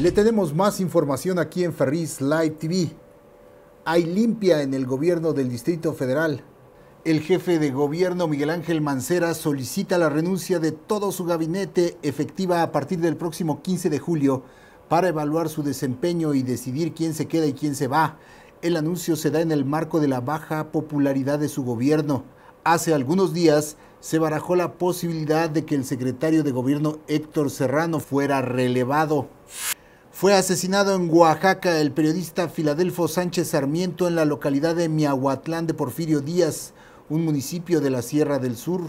Le tenemos más información aquí en Ferris Live TV. Hay limpia en el gobierno del Distrito Federal. El jefe de gobierno Miguel Ángel Mancera solicita la renuncia de todo su gabinete efectiva a partir del próximo 15 de julio para evaluar su desempeño y decidir quién se queda y quién se va. El anuncio se da en el marco de la baja popularidad de su gobierno. Hace algunos días se barajó la posibilidad de que el secretario de gobierno Héctor Serrano fuera relevado. Fue asesinado en Oaxaca el periodista Filadelfo Sánchez Sarmiento en la localidad de Miahuatlán de Porfirio Díaz, un municipio de la Sierra del Sur.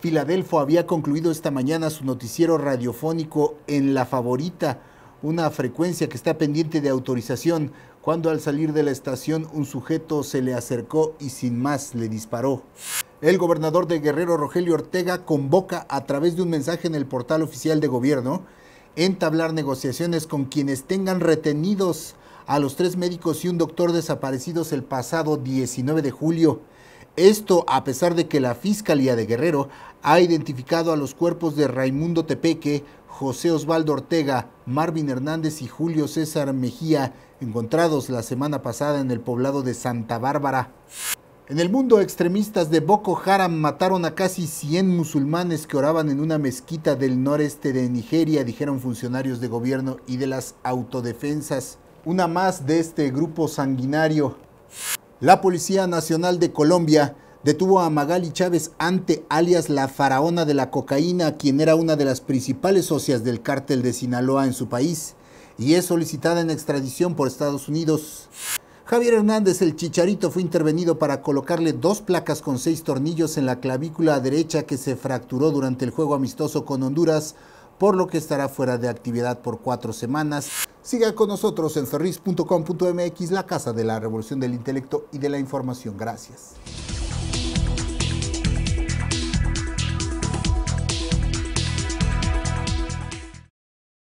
Filadelfo había concluido esta mañana su noticiero radiofónico en La Favorita, una frecuencia que está pendiente de autorización, cuando al salir de la estación un sujeto se le acercó y sin más le disparó. El gobernador de Guerrero, Rogelio Ortega, convoca a través de un mensaje en el portal oficial de gobierno entablar negociaciones con quienes tengan retenidos a los tres médicos y un doctor desaparecidos el pasado 19 de julio. Esto a pesar de que la Fiscalía de Guerrero ha identificado a los cuerpos de Raimundo Tepeque, José Osvaldo Ortega, Marvin Hernández y Julio César Mejía, encontrados la semana pasada en el poblado de Santa Bárbara. En el mundo, extremistas de Boko Haram mataron a casi 100 musulmanes que oraban en una mezquita del noreste de Nigeria, dijeron funcionarios de gobierno y de las autodefensas. Una más de este grupo sanguinario. La Policía Nacional de Colombia detuvo a Magali Chávez ante alias la faraona de la cocaína, quien era una de las principales socias del cártel de Sinaloa en su país y es solicitada en extradición por Estados Unidos. Javier Hernández, el chicharito, fue intervenido para colocarle dos placas con seis tornillos en la clavícula derecha que se fracturó durante el juego amistoso con Honduras, por lo que estará fuera de actividad por cuatro semanas. Siga con nosotros en ferris.com.mx, la casa de la revolución del intelecto y de la información. Gracias.